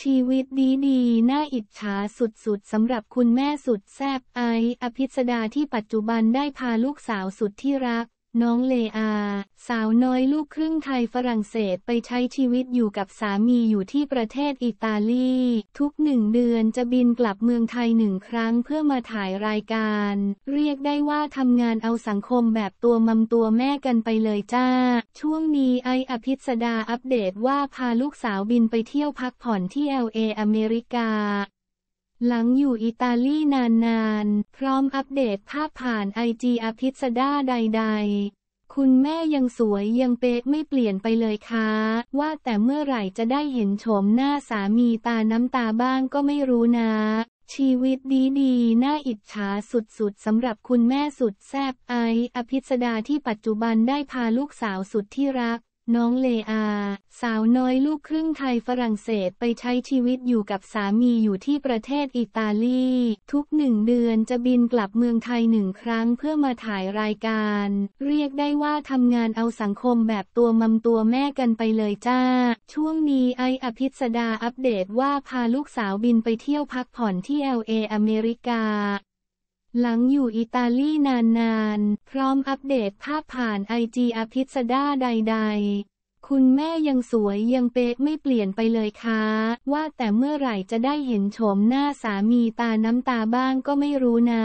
ชีวิตดีดีน่าอิจฉาสุด ๆ สำหรับคุณแม่สุด แซบไอ อภิษดาที่ปัจจุบันได้พาลูกสาวสุดที่รักน้องเลอา สาวน้อยลูกครึ่งไทยฝรั่งเศสไปใช้ชีวิตอยู่กับสามีอยู่ที่ประเทศอิตาลี ทุกหนึ่งเดือนจะบินกลับเมืองไทยหนึ่งครั้งเพื่อมาถ่ายรายการ เรียกได้ว่าทำงานเอาสังคมแบบตัวมัมตัวแม่กันไปเลยจ้า ช่วงนี้ไออภิษดาอัปเดตว่าพาลูกสาวบินไปเที่ยวพักผ่อนที่ลอเเออเมริกาหลังอยู่อิตาลีนานๆ พร้อมอัปเดตภาพผ่านไอจีอภิสดาใดๆ คุณแม่ยังสวยยังเป๊ะไม่เปลี่ยนไปเลยค่ะ ว่าแต่เมื่อไหร่จะได้เห็นโฉมหน้าสามีตาน้ำตาบ้างก็ไม่รู้นะ ชีวิตดีๆน่าอิจฉาสุดๆ สำหรับคุณแม่สุดแซบไออภิสดาที่ปัจจุบันได้พาลูกสาวสุดที่รักน้องเลอา สาวน้อยลูกครึ่งไทยฝรั่งเศสไปใช้ชีวิตอยู่กับสามีอยู่ที่ประเทศอิตาลี ทุกหนึ่งเดือนจะบินกลับเมืองไทยหนึ่งครั้งเพื่อมาถ่ายรายการ เรียกได้ว่าทำงานเอาสังคมแบบตัวมัมตัวแม่กันไปเลยจ้า ช่วงนี้ไออภิษดาอัปเดตว่าพาลูกสาวบินไปเที่ยวพักผ่อนที่ LA อเมริกาหลังอยู่อิตาลีนานๆ พร้อมอัปเดตภาพผ่านไอจีอภิสดาใด ๆ คุณแม่ยังสวยยังเป๊ะไม่เปลี่ยนไปเลยค่ะ ว่าแต่เมื่อไหร่จะได้เห็นโฉมหน้าสามีตาน้ำตาบ้างก็ไม่รู้นะ